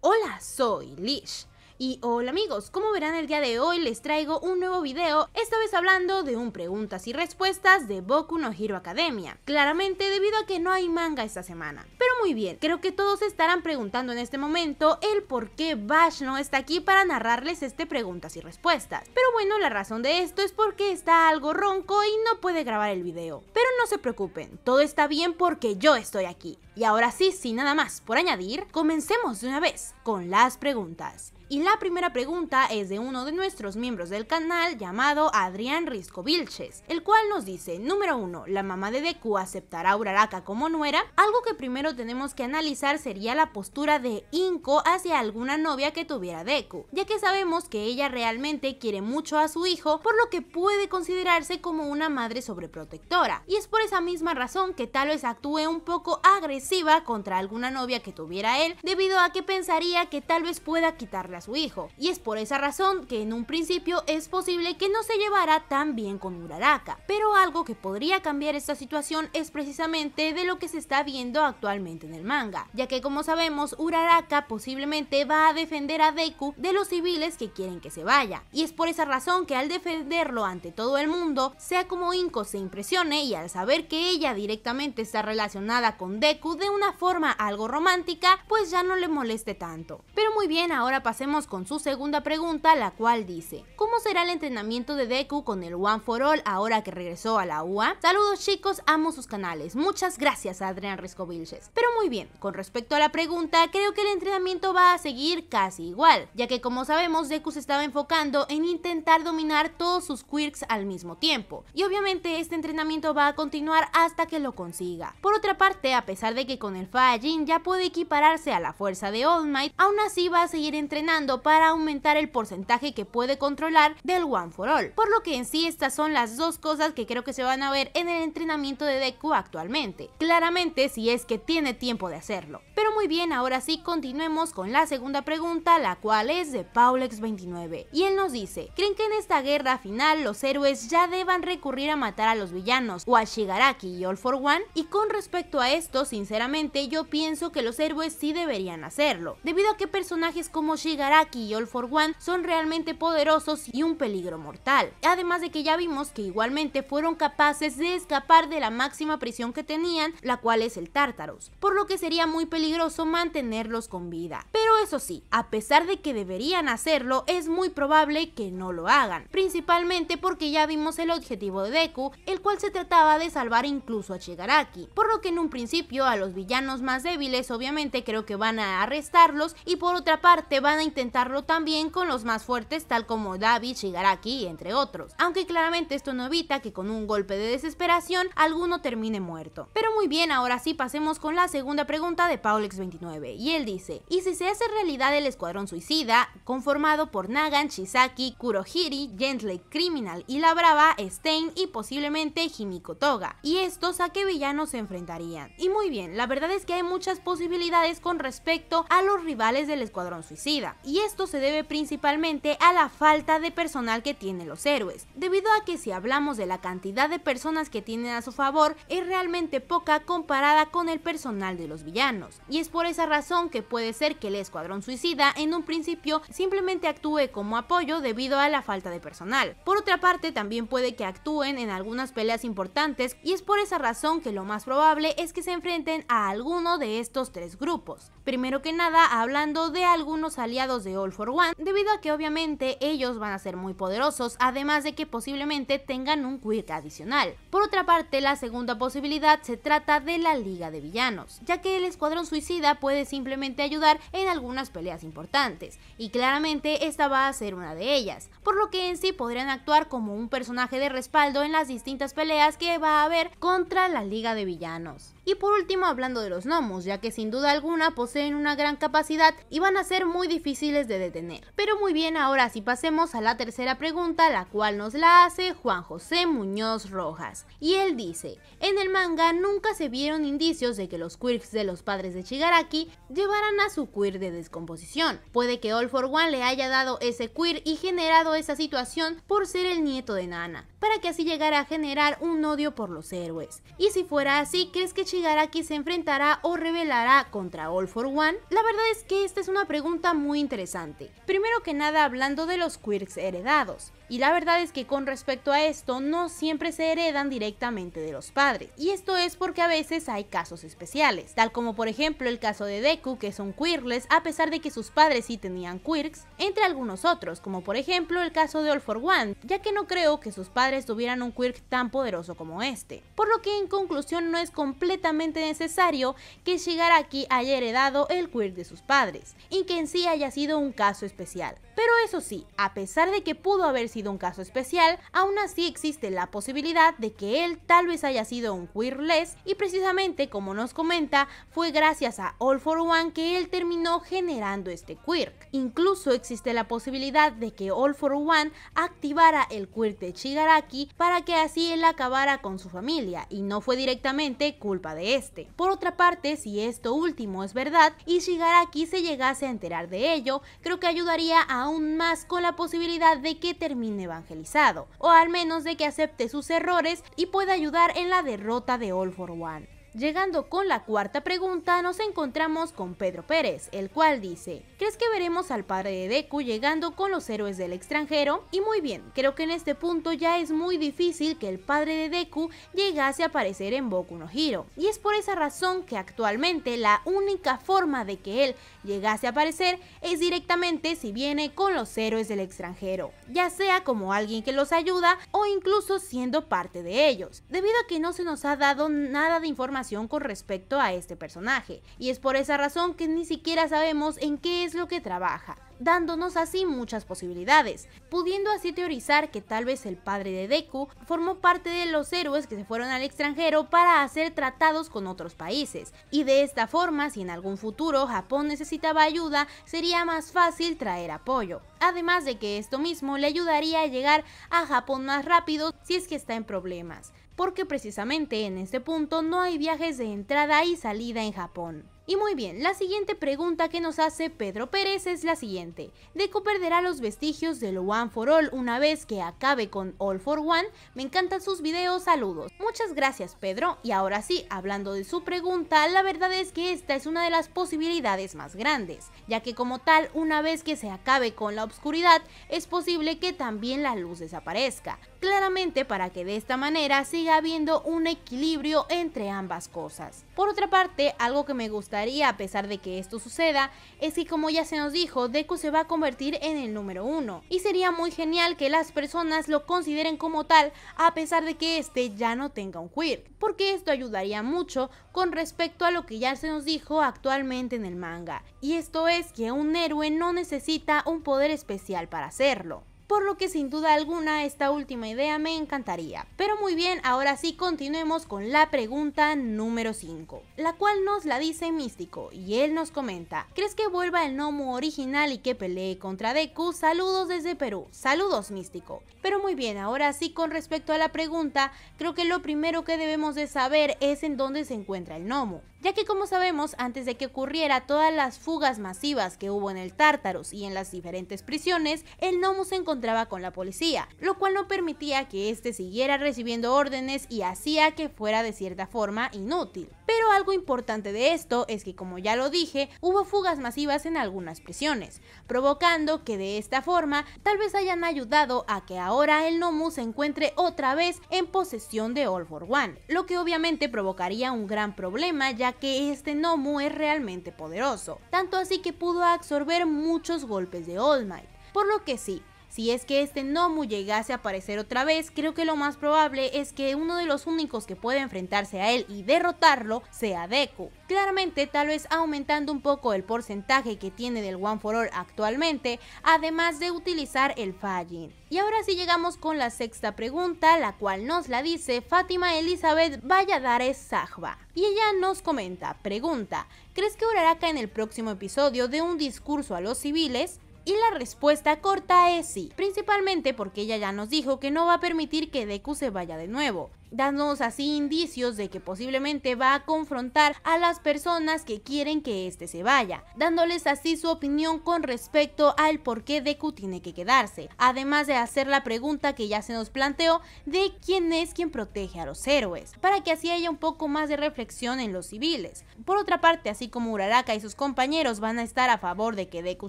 Hola, soy Lish. Y hola amigos, como verán el día de hoy les traigo un nuevo video, esta vez hablando de un preguntas y respuestas de Boku no Hero Academia, claramente debido a que no hay manga esta semana. Pero muy bien, creo que todos estarán preguntando en este momento el por qué Bash no está aquí para narrarles este preguntas y respuestas. Pero bueno, la razón de esto es porque está algo ronco y no puede grabar el video. Pero no se preocupen, todo está bien porque yo estoy aquí. Y ahora sí, sin nada más por añadir, comencemos de una vez con las preguntas. Y la primera pregunta es de uno de nuestros miembros del canal llamado Adrián Risco Vilches, el cual nos dice, número uno, ¿la mamá de Deku aceptará a Uraraka como nuera? Algo que primero tenemos que analizar sería la postura de Inko hacia alguna novia que tuviera Deku, ya que sabemos que ella realmente quiere mucho a su hijo, por lo que puede considerarse como una madre sobreprotectora. Y es por esa misma razón que tal vez actúe un poco agresiva contra alguna novia que tuviera él, debido a que pensaría que tal vez pueda quitarle a su hijo, y es por esa razón que en un principio es posible que no se llevara tan bien con Uraraka, pero algo que podría cambiar esta situación es precisamente de lo que se está viendo actualmente en el manga, ya que como sabemos Uraraka posiblemente va a defender a Deku de los civiles que quieren que se vaya, y es por esa razón que al defenderlo ante todo el mundo, sea como Inko se impresione y al saber que ella directamente está relacionada con Deku de una forma algo romántica, pues ya no le moleste tanto. Pero muy bien, ahora pasemos con su segunda pregunta, la cual dice, ¿cómo será el entrenamiento de Deku con el One for All ahora que regresó a la UA? Saludos chicos, amo sus canales. Muchas gracias a Adrián Vilches Pero muy bien, con respecto a la pregunta, creo que el entrenamiento va a seguir casi igual, ya que como sabemos Deku se estaba enfocando en intentar dominar todos sus quirks al mismo tiempo, y obviamente este entrenamiento va a continuar hasta que lo consiga. Por otra parte, a pesar de que con el Jin ya puede equipararse a la fuerza de All Might, aún así va a seguir entrenando para aumentar el porcentaje que puede controlar del One for All. Por lo que en sí estas son las dos cosas que creo que se van a ver en el entrenamiento de Deku actualmente. Claramente si es que tiene tiempo de hacerlo. Pero muy bien, ahora sí continuemos con la segunda pregunta, la cual es de Paulex29. Y él nos dice, ¿creen que en esta guerra final los héroes ya deban recurrir a matar a los villanos o a Shigaraki y All for One? Y con respecto a esto, sinceramente yo pienso que los héroes sí deberían hacerlo, debido a que personajes como Shigaraki y All for One son realmente poderosos y un peligro mortal. Además de que ya vimos que igualmente fueron capaces de escapar de la máxima prisión que tenían, la cual es el Tártaros, por lo que sería muy peligroso mantenerlos con vida. Pero eso sí, a pesar de que deberían hacerlo, es muy probable que no lo hagan, principalmente porque ya vimos el objetivo de Deku, el cual se trataba de salvar incluso a Shigaraki, por lo que en un principio a los villanos más débiles obviamente creo que van a arrestarlos y por otra parte van a intentarlo también con los más fuertes tal como David, Shigaraki, entre otros, aunque claramente esto no evita que con un golpe de desesperación alguno termine muerto. Pero muy bien, ahora sí pasemos con la segunda pregunta de Paulex29, y él dice, ¿y si se hace realidad el escuadrón suicida, conformado por Nagan, Shizaki, Kurohiri, Gentle Criminal y la Brava, ...Stain y posiblemente Himiko Toga? ¿Y estos a qué villanos se enfrentarían? Y muy bien, la verdad es que hay muchas posibilidades con respecto a los rivales del escuadrón suicida, y esto se debe principalmente a la falta de personal que tienen los héroes, debido a que si hablamos de la cantidad de personas que tienen a su favor es realmente poca comparada con el personal de los villanos, y es por esa razón que puede ser que el Escuadrón Suicida en un principio simplemente actúe como apoyo debido a la falta de personal. Por otra parte también puede que actúen en algunas peleas importantes y es por esa razón que lo más probable es que se enfrenten a alguno de estos tres grupos. Primero que nada hablando de algunos aliados de All for One, debido a que obviamente ellos van a ser muy poderosos, además de que posiblemente tengan un quirk adicional. Por otra parte, la segunda posibilidad se trata de la Liga de Villanos, ya que el Escuadrón Suicida puede simplemente ayudar en algunas peleas importantes, y claramente esta va a ser una de ellas, por lo que en sí podrían actuar como un personaje de respaldo en las distintas peleas que va a haber contra la Liga de Villanos. Y por último, hablando de los gnomos, ya que sin duda alguna poseen una gran capacidad y van a ser muy difíciles de detener. Pero muy bien, ahora sí pasemos a la tercera pregunta, la cual nos la hace Juan José Muñoz Rojas. Y él dice, en el manga nunca se vieron indicios de que los quirks de los padres de Shigaraki llevaran a su queer de descomposición. Puede que All for One le haya dado ese queer y generado esa situación por ser el nieto de Nana, para que así llegara a generar un odio por los héroes. Y si fuera así, ¿crees que Shigaraki que se enfrentará o rebelará contra All for One? La verdad es que esta es una pregunta muy interesante. Primero que nada hablando de los quirks heredados. Y la verdad es que con respecto a esto no siempre se heredan directamente de los padres. Y esto es porque a veces hay casos especiales, tal como por ejemplo el caso de Deku, que son quirles a pesar de que sus padres sí tenían quirks, entre algunos otros, como por ejemplo el caso de All for One, ya que no creo que sus padres tuvieran un quirk tan poderoso como este. Por lo que en conclusión no es completamente necesario que Shigaraki haya heredado el quirk de sus padres, y que en sí haya sido un caso especial. Pero eso sí, a pesar de que pudo haber sido un caso especial, aún así existe la posibilidad de que él tal vez haya sido un queerless y precisamente como nos comenta, fue gracias a All for One que él terminó generando este quirk. Incluso existe la posibilidad de que All for One activara el quirk de Shigaraki para que así él acabara con su familia y no fue directamente culpa de este. Por otra parte, si esto último es verdad y Shigaraki se llegase a enterar de ello, creo que ayudaría a aún más con la posibilidad de que termine evangelizado, o al menos de que acepte sus errores y pueda ayudar en la derrota de All for One. Llegando con la cuarta pregunta, nos encontramos con Pedro Pérez, el cual dice, ¿crees que veremos al padre de Deku llegando con los héroes del extranjero? Y muy bien, creo que en este punto ya es muy difícil que el padre de Deku llegase a aparecer en Boku no Hiro, y es por esa razón que actualmente la única forma de que él llegase a aparecer es directamente si viene con los héroes del extranjero, ya sea como alguien que los ayuda o incluso siendo parte de ellos, debido a que no se nos ha dado nada de información con respecto a este personaje, y es por esa razón que ni siquiera sabemos en qué es lo que trabaja, dándonos así muchas posibilidades, pudiendo así teorizar que tal vez el padre de Deku formó parte de los héroes que se fueron al extranjero para hacer tratados con otros países, y de esta forma si en algún futuro Japón necesitaba ayuda, sería más fácil traer apoyo, además de que esto mismo le ayudaría a llegar a Japón más rápido si es que está en problemas porque precisamente en este punto no hay viajes de entrada y salida en Japón. Y muy bien, la siguiente pregunta que nos hace Pedro Pérez es la siguiente. Deco perderá los vestigios del One for All una vez que acabe con All for One. Me encantan sus videos, saludos. Muchas gracias Pedro. Y ahora sí, hablando de su pregunta, la verdad es que esta es una de las posibilidades más grandes, ya que como tal, una vez que se acabe con la obscuridad, es posible que también la luz desaparezca. Claramente para que de esta manera siga habiendo un equilibrio entre ambas cosas. Por otra parte, algo que me gustaría a pesar de que esto suceda, es que como ya se nos dijo, Deku se va a convertir en el número uno. Y sería muy genial que las personas lo consideren como tal a pesar de que este ya no tenga un quirk, porque esto ayudaría mucho con respecto a lo que ya se nos dijo actualmente en el manga. Y esto es que un héroe no necesita un poder especial para hacerlo por lo que sin duda alguna esta última idea me encantaría. Pero muy bien, ahora sí continuemos con la pregunta número 5, la cual nos la dice Místico y él nos comenta, ¿crees que vuelva el gnomo original y que pelee contra Deku? Saludos desde Perú, saludos Místico. Pero muy bien, ahora sí con respecto a la pregunta, creo que lo primero que debemos de saber es en dónde se encuentra el gnomo ya que como sabemos, antes de que ocurriera todas las fugas masivas que hubo en el Tártaros y en las diferentes prisiones, el gnomo se encontraba con la policía, lo cual no permitía que éste siguiera recibiendo órdenes y hacía que fuera de cierta forma inútil. Pero algo importante de esto es que, como ya lo dije, hubo fugas masivas en algunas prisiones, provocando que de esta forma tal vez hayan ayudado a que ahora el Nomu se encuentre otra vez en posesión de All for One, lo que obviamente provocaría un gran problema ya que este Nomu es realmente poderoso, tanto así que pudo absorber muchos golpes de All Might. Por lo que sí, si es que este Nomu llegase a aparecer otra vez, creo que lo más probable es que uno de los únicos que puede enfrentarse a él y derrotarlo sea Deku. Claramente, tal vez aumentando un poco el porcentaje que tiene del One for All actualmente, además de utilizar el falling Y ahora sí llegamos con la sexta pregunta, la cual nos la dice Fátima Elizabeth Valladares Zahba. Y ella nos comenta, pregunta, ¿crees que Uraraka en el próximo episodio de un discurso a los civiles? Y la respuesta corta es sí, principalmente porque ella ya nos dijo que no va a permitir que Deku se vaya de nuevo dándonos así indicios de que posiblemente va a confrontar a las personas que quieren que este se vaya, dándoles así su opinión con respecto al por qué Deku tiene que quedarse, además de hacer la pregunta que ya se nos planteó de quién es quien protege a los héroes, para que así haya un poco más de reflexión en los civiles. Por otra parte, así como Uraraka y sus compañeros van a estar a favor de que Deku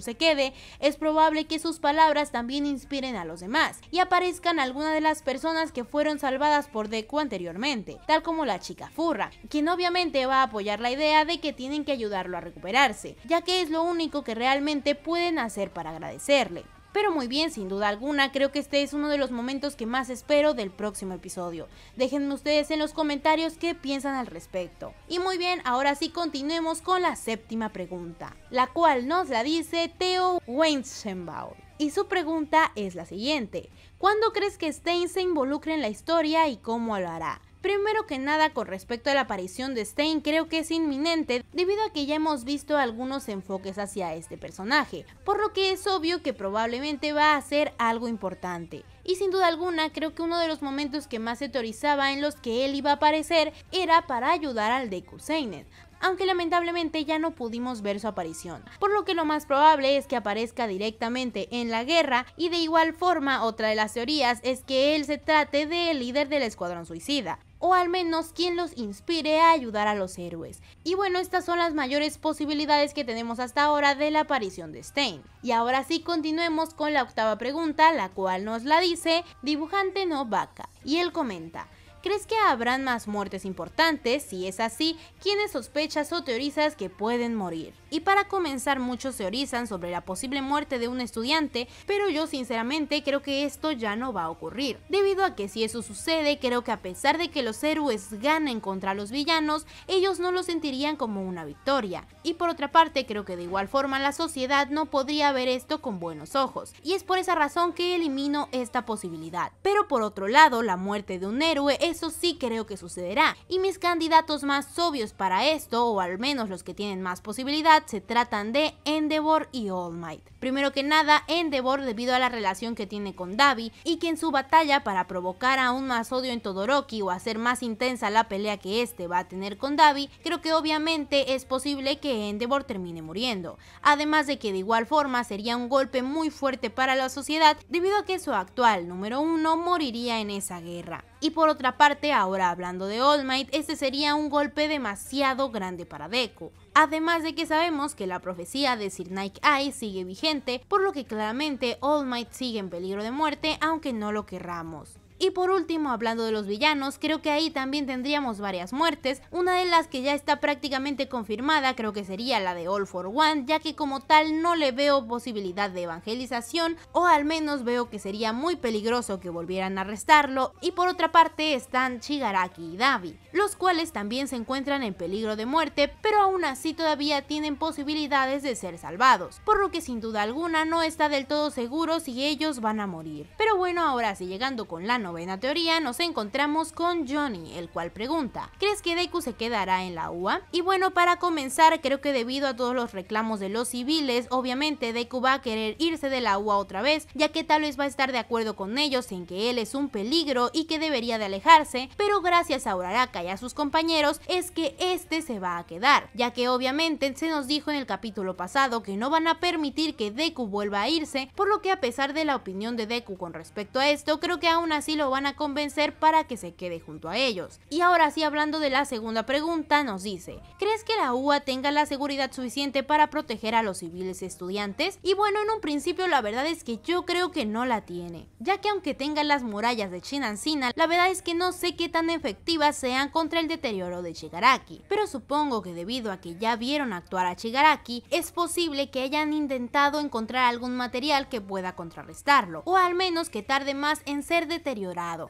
se quede, es probable que sus palabras también inspiren a los demás y aparezcan algunas de las personas que fueron salvadas por Deku anteriormente, tal como la chica Furra, quien obviamente va a apoyar la idea de que tienen que ayudarlo a recuperarse, ya que es lo único que realmente pueden hacer para agradecerle. Pero muy bien, sin duda alguna, creo que este es uno de los momentos que más espero del próximo episodio. Déjenme ustedes en los comentarios qué piensan al respecto. Y muy bien, ahora sí continuemos con la séptima pregunta, la cual nos la dice Theo Weinsenbaum y su pregunta es la siguiente. ¿Cuándo crees que Stein se involucre en la historia y cómo lo hará? Primero que nada, con respecto a la aparición de Stein, creo que es inminente debido a que ya hemos visto algunos enfoques hacia este personaje, por lo que es obvio que probablemente va a ser algo importante. Y sin duda alguna, creo que uno de los momentos que más se teorizaba en los que él iba a aparecer era para ayudar al Deku Seinen, aunque lamentablemente ya no pudimos ver su aparición, por lo que lo más probable es que aparezca directamente en la guerra y de igual forma otra de las teorías es que él se trate del líder del escuadrón suicida, o al menos quien los inspire a ayudar a los héroes. Y bueno, estas son las mayores posibilidades que tenemos hasta ahora de la aparición de Stein. Y ahora sí continuemos con la octava pregunta, la cual nos la dice dibujante No Vaca. Y él comenta, ¿Crees que habrán más muertes importantes? Si es así, ¿quiénes sospechas o teorizas que pueden morir? y para comenzar muchos se orizan sobre la posible muerte de un estudiante, pero yo sinceramente creo que esto ya no va a ocurrir, debido a que si eso sucede creo que a pesar de que los héroes ganen contra los villanos, ellos no lo sentirían como una victoria, y por otra parte creo que de igual forma la sociedad no podría ver esto con buenos ojos, y es por esa razón que elimino esta posibilidad. Pero por otro lado, la muerte de un héroe, eso sí creo que sucederá, y mis candidatos más obvios para esto, o al menos los que tienen más posibilidad, se tratan de Endeavor y All Might. Primero que nada, Endeavor debido a la relación que tiene con Davi y que en su batalla para provocar aún más odio en Todoroki o hacer más intensa la pelea que este va a tener con Davi, creo que obviamente es posible que Endeavor termine muriendo. Además de que de igual forma sería un golpe muy fuerte para la sociedad debido a que su actual número uno moriría en esa guerra. Y por otra parte, ahora hablando de All Might, este sería un golpe demasiado grande para Deku además de que sabemos que la profecía de Sir Nike Eye sigue vigente, por lo que claramente All Might sigue en peligro de muerte aunque no lo querramos. Y por último, hablando de los villanos, creo que ahí también tendríamos varias muertes, una de las que ya está prácticamente confirmada creo que sería la de All for One, ya que como tal no le veo posibilidad de evangelización, o al menos veo que sería muy peligroso que volvieran a arrestarlo, y por otra parte están Shigaraki y Davi, los cuales también se encuentran en peligro de muerte, pero aún así todavía tienen posibilidades de ser salvados, por lo que sin duda alguna no está del todo seguro si ellos van a morir. Pero bueno, ahora sí, llegando con la novena teoría nos encontramos con Johnny, el cual pregunta, ¿crees que Deku se quedará en la UA? Y bueno, para comenzar, creo que debido a todos los reclamos de los civiles, obviamente Deku va a querer irse de la UA otra vez, ya que tal vez va a estar de acuerdo con ellos en que él es un peligro y que debería de alejarse, pero gracias a Uraraka y a sus compañeros es que este se va a quedar, ya que obviamente se nos dijo en el capítulo pasado que no van a permitir que Deku vuelva a irse, por lo que a pesar de la opinión de Deku con respecto a esto, creo que aún así lo van a convencer para que se quede junto a ellos. Y ahora sí, hablando de la segunda pregunta, nos dice, ¿crees que la UA tenga la seguridad suficiente para proteger a los civiles estudiantes? Y bueno, en un principio la verdad es que yo creo que no la tiene, ya que aunque tenga las murallas de Chinancina, la verdad es que no sé qué tan efectivas sean contra el deterioro de Shigaraki, pero supongo que debido a que ya vieron actuar a Shigaraki, es posible que hayan intentado encontrar algún material que pueda contrarrestarlo, o al menos que tarde más en ser deteriorado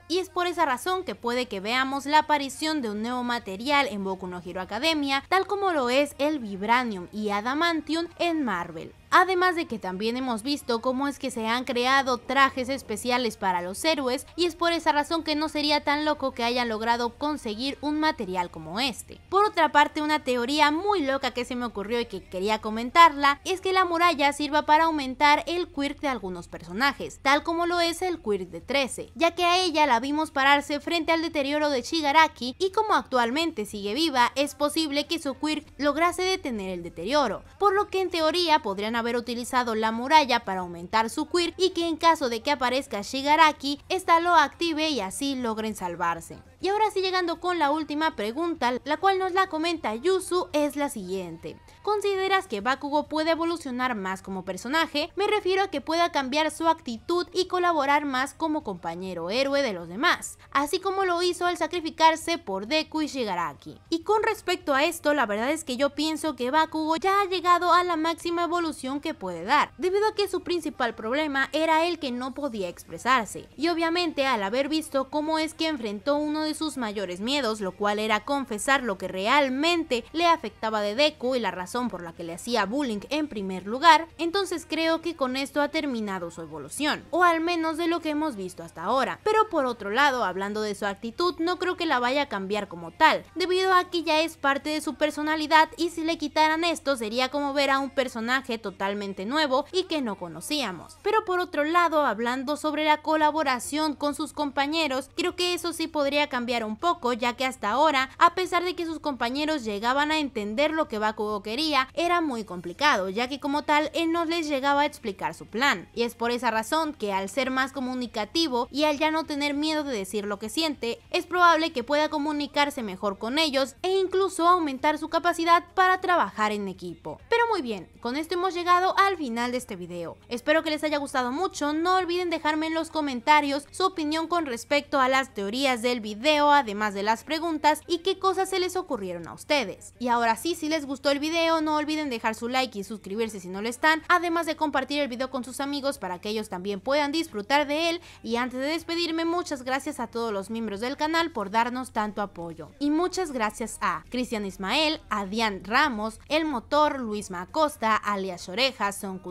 y es por esa razón que puede que veamos la aparición de un nuevo material en Boku no Hero Academia, tal como lo es el Vibranium y Adamantium en Marvel. Además de que también hemos visto cómo es que se han creado trajes especiales para los héroes y es por esa razón que no sería tan loco que hayan logrado conseguir un material como este. Por otra parte, una teoría muy loca que se me ocurrió y que quería comentarla es que la muralla sirva para aumentar el quirk de algunos personajes, tal como lo es el quirk de 13, ya que a ella la vimos pararse frente al deterioro de Shigaraki y como actualmente sigue viva, es posible que su quirk lograse detener el deterioro, por lo que en teoría podrían haber utilizado la muralla para aumentar su queer y que en caso de que aparezca Shigaraki, esta lo active y así logren salvarse. Y ahora sí llegando con la última pregunta, la cual nos la comenta Yusu, es la siguiente. ¿Consideras que Bakugo puede evolucionar más como personaje? Me refiero a que pueda cambiar su actitud y colaborar más como compañero héroe de los demás, así como lo hizo al sacrificarse por Deku y Shigaraki. Y con respecto a esto, la verdad es que yo pienso que Bakugo ya ha llegado a la máxima evolución que puede dar, debido a que su principal problema era el que no podía expresarse, y obviamente al haber visto cómo es que enfrentó uno de de sus mayores miedos, lo cual era confesar lo que realmente le afectaba de Deku y la razón por la que le hacía bullying en primer lugar, entonces creo que con esto ha terminado su evolución, o al menos de lo que hemos visto hasta ahora. Pero por otro lado, hablando de su actitud, no creo que la vaya a cambiar como tal, debido a que ya es parte de su personalidad y si le quitaran esto sería como ver a un personaje totalmente nuevo y que no conocíamos. Pero por otro lado, hablando sobre la colaboración con sus compañeros, creo que eso sí podría cambiar cambiar un poco, ya que hasta ahora, a pesar de que sus compañeros llegaban a entender lo que Bakugo quería, era muy complicado, ya que como tal él no les llegaba a explicar su plan. Y es por esa razón que al ser más comunicativo y al ya no tener miedo de decir lo que siente, es probable que pueda comunicarse mejor con ellos e incluso aumentar su capacidad para trabajar en equipo. Pero muy bien, con esto hemos llegado al final de este video. Espero que les haya gustado mucho, no olviden dejarme en los comentarios su opinión con respecto a las teorías del video además de las preguntas y qué cosas se les ocurrieron a ustedes. Y ahora sí, si les gustó el video, no olviden dejar su like y suscribirse si no lo están, además de compartir el video con sus amigos para que ellos también puedan disfrutar de él. Y antes de despedirme, muchas gracias a todos los miembros del canal por darnos tanto apoyo. Y muchas gracias a Cristian Ismael, a Dian Ramos, El Motor, Luis Macosta, alias Orejas, Son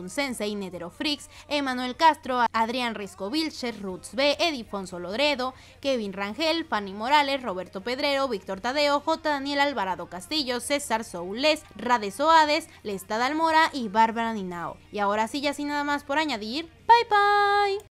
y Netero Freaks, Emanuel Castro, Adrián Risco Vilcher, Roots B, Edifonso Lodredo, Kevin Rangel, Fan Morales, Roberto Pedrero, Víctor Tadeo, J. Daniel Alvarado Castillo, César Soules, Rade Soades, Lestad Almora y Bárbara Ninao. Y ahora sí, ya sin nada más por añadir, bye bye.